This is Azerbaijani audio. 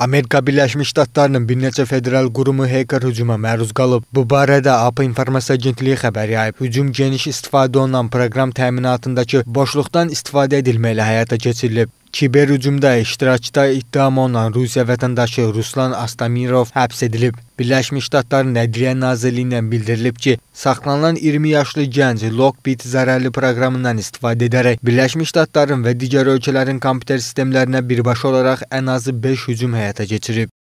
Amerika Birləşmiş Ştatlarının bir neçə federal qurumu hacker hücuma məruz qalıb. Bu barədə AP İnformasiya Agentliyi xəbər yayıb. Hücum geniş istifadə olunan proqram təminatındakı boşluqdan istifadə edilməklə həyata keçirilib. Kiber hücumda iştirakda ittiham olunan Rusiya vətəndaşı Ruslan Astamirov həbs edilib. Birləşmiş Ştatların Ədliyyə Nazirliyindən bildirilib ki, saxlanılan 20 yaşlı gənc Lockbit zərərli proqramından istifadə edərək Birləşmiş Ştatların və digər ölkələrin kompüter sistemlərinə birbaşa olaraq ən azı 5 hücum həyata keçirib.